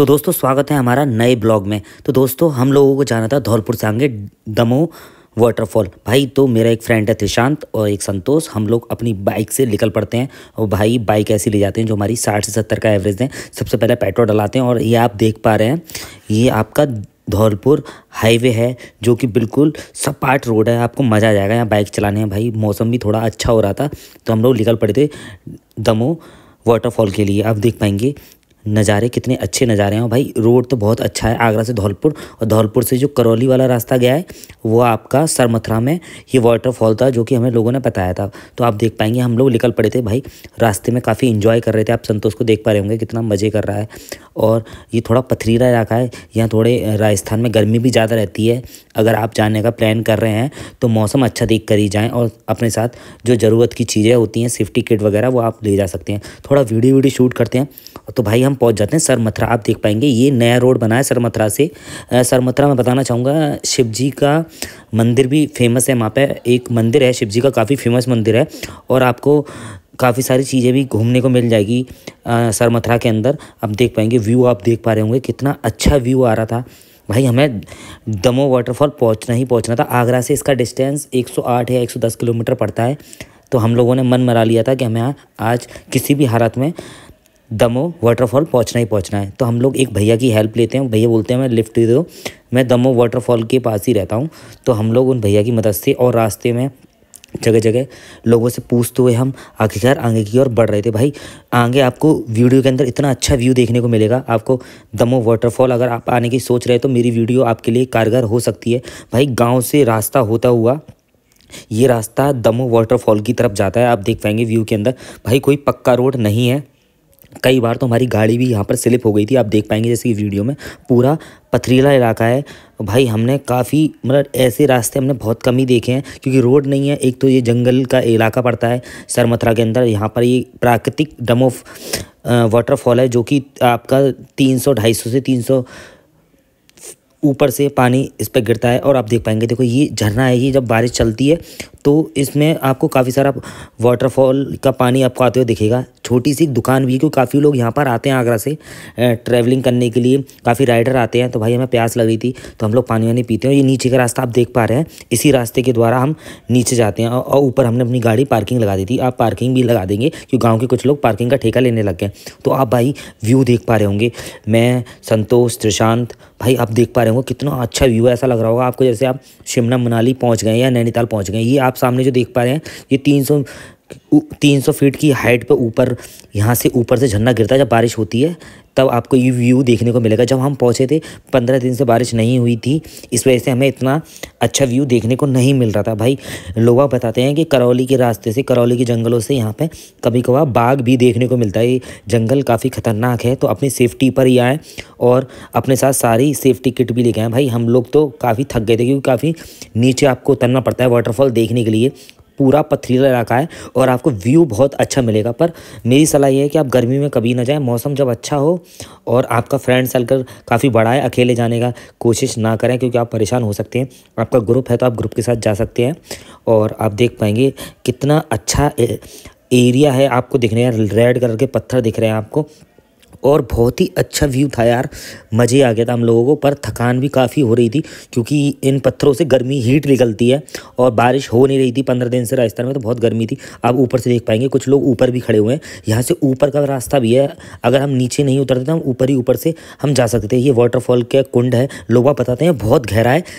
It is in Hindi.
तो दोस्तों स्वागत है हमारा नए ब्लॉग में तो दोस्तों हम लोगों को जाना था धौलपुर से आगे दमो वाटरफॉल भाई तो मेरा एक फ्रेंड है त्रिशांत और एक संतोष हम लोग अपनी बाइक से निकल पड़ते हैं और भाई बाइक ऐसी ले जाते हैं जो हमारी साठ से सत्तर का एवरेज है सबसे पहले पेट्रोल डलाते हैं और ये आप देख पा रहे हैं ये आपका धौलपुर हाईवे है जो कि बिल्कुल सपाट रोड है आपको मज़ा आ जाएगा यहाँ बाइक चलाने में भाई मौसम भी थोड़ा अच्छा हो रहा था तो हम लोग निकल पड़े थे दमो वाटरफॉल के लिए आप देख पाएंगे नज़ारे कितने अच्छे नज़ारे हैं भाई रोड तो बहुत अच्छा है आगरा से धौलपुर और धौलपुर से जो करौली वाला रास्ता गया है वो आपका सरमथरा में ये वाटरफॉल था जो कि हमें लोगों ने बताया था तो आप देख पाएंगे हम लोग निकल पड़े थे भाई रास्ते में काफ़ी इन्जॉय कर रहे थे आप संतोष को देख पा रहे होंगे कितना मज़े कर रहा है और ये थोड़ा पथरीला इलाका है यहाँ थोड़े राजस्थान में गर्मी भी ज़्यादा रहती है अगर आप जाने का प्लान कर रहे हैं तो मौसम अच्छा देख कर ही जाएँ और अपने साथ जो ज़रूरत की चीज़ें होती हैं सेफ्टी किट वगैरह वो आप ले जा सकते हैं थोड़ा वीडियो वीडियो शूट करते हैं तो भाई हम पहुंच जाते हैं सर मथुरा आप देख पाएंगे ये नया रोड बना है सर मथुरा से सर मथुरा मैं बताना चाहूँगा शिव जी का मंदिर भी फेमस है वहाँ पर एक मंदिर है शिव जी का काफ़ी फेमस मंदिर है और आपको काफ़ी सारी चीज़ें भी घूमने को मिल जाएगी सर मथुरा के अंदर आप देख पाएंगे व्यू आप देख पा रहे होंगे कितना अच्छा व्यू आ रहा था भाई हमें दमो वाटरफॉल पहुंचना ही पहुंचना था आगरा से इसका डिस्टेंस 108 या 110 किलोमीटर पड़ता है तो हम लोगों ने मन मरा लिया था कि हमें आज किसी भी हालत में दमो वाटरफॉल पहुंचना ही पहुंचना है तो हम लोग एक भैया की हेल्प लेते हैं भैया बोलते हैं मैं लिफ्ट दे दो मैं दमो वाटरफॉल के पास ही रहता हूँ तो हम लोग उन भैया की मदद से और रास्ते में जगह जगह लोगों से पूछते हुए हम आखिरकार आगे की ओर बढ़ रहे थे भाई आगे आपको वीडियो के अंदर इतना अच्छा व्यू देखने को मिलेगा आपको दमो वाटरफॉल अगर आप आने की सोच रहे तो मेरी वीडियो आपके लिए कारगर हो सकती है भाई गाँव से रास्ता होता हुआ ये रास्ता दमो वाटरफॉल की तरफ जाता है आप देख पाएंगे व्यू के अंदर भाई कोई पक्का रोड नहीं है कई बार तो हमारी गाड़ी भी यहाँ पर स्लिप हो गई थी आप देख पाएंगे जैसे कि वीडियो में पूरा पथरीला इलाका है भाई हमने काफ़ी मतलब ऐसे रास्ते हमने बहुत कम ही देखे हैं क्योंकि रोड नहीं है एक तो ये जंगल का इलाका पड़ता है सरमथरा के अंदर यहाँ पर ये प्राकृतिक डम ऑफ वाटरफॉल है जो कि आपका तीन सौ ढाई सौ से तीन सौ ऊपर से पानी इस पर गिरता है और आप देख पाएंगे देखो ये झरना है ये जब बारिश चलती है तो इसमें आपको काफ़ी सारा वाटरफॉल का पानी आपको आते हुए दिखेगा छोटी सी दुकान भी है क्योंकि काफ़ी लोग यहाँ पर आते हैं आगरा से ट्रैवलिंग करने के लिए काफ़ी राइडर आते हैं तो भाई हमें प्यास लग रही थी तो हम लोग पानी वानी पीते हैं ये नीचे का रास्ता आप देख पा रहे हैं इसी रास्ते के द्वारा हम नीचे जाते हैं और ऊपर हमने अपनी गाड़ी पार्किंग लगा दी थी आप पार्किंग भी लगा देंगे क्योंकि गाँव के कुछ लोग पार्किंग का ठेका लेने लग गए तो आप भाई व्यू देख पा रहे होंगे मैं संतोष त्रिशांत भाई आप देख पा रहे हो कितना अच्छा व्यू है ऐसा लग रहा होगा आपको जैसे आप शिमला मनाली पहुंच गए या नैनीताल पहुंच गए ये आप सामने जो देख पा रहे हैं ये तीन सौ फीट की हाइट पर ऊपर यहाँ से ऊपर से झरना गिरता है जब बारिश होती है तब आपको ये व्यू देखने को मिलेगा जब हम पहुँचे थे पंद्रह दिन से बारिश नहीं हुई थी इस वजह से हमें इतना अच्छा व्यू देखने को नहीं मिल रहा था भाई लोग बताते हैं कि करौली के रास्ते से करौली के जंगलों से यहाँ पे कभी कभार बाघ भी देखने को मिलता है जंगल काफ़ी ख़तरनाक है तो अपनी सेफ्टी पर ही आएँ और अपने साथ सारी सेफ्टी किट भी लेके आएँ भाई हम लोग तो काफ़ी थक गए थे क्योंकि काफ़ी नीचे आपको उतरना पड़ता है वाटरफॉल देखने के लिए पूरा पथरीला इलाका है और आपको व्यू बहुत अच्छा मिलेगा पर मेरी सलाह ये है कि आप गर्मी में कभी ना जाएं मौसम जब अच्छा हो और आपका फ्रेंड सर्कल काफ़ी बड़ा है अकेले जाने का कोशिश ना करें क्योंकि आप परेशान हो सकते हैं आपका ग्रुप है तो आप ग्रुप के साथ जा सकते हैं और आप देख पाएंगे कितना अच्छा एरिया है आपको दिख रहे हैं रेड कलर के पत्थर दिख रहे हैं आपको और बहुत ही अच्छा व्यू था यार मज़े आ गया था हम लोगों को पर थकान भी काफ़ी हो रही थी क्योंकि इन पत्थरों से गर्मी हीट निकलती है और बारिश हो नहीं रही थी पंद्रह दिन से राजस्थान में तो बहुत गर्मी थी आप ऊपर से देख पाएंगे कुछ लोग ऊपर भी खड़े हुए हैं यहाँ से ऊपर का रास्ता भी है अगर हम नीचे नहीं उतरते तो हम ऊपर ही ऊपर से हम जा सकते हैं ये वाटरफॉल का कुंड है लोग बताते हैं बहुत गहरा है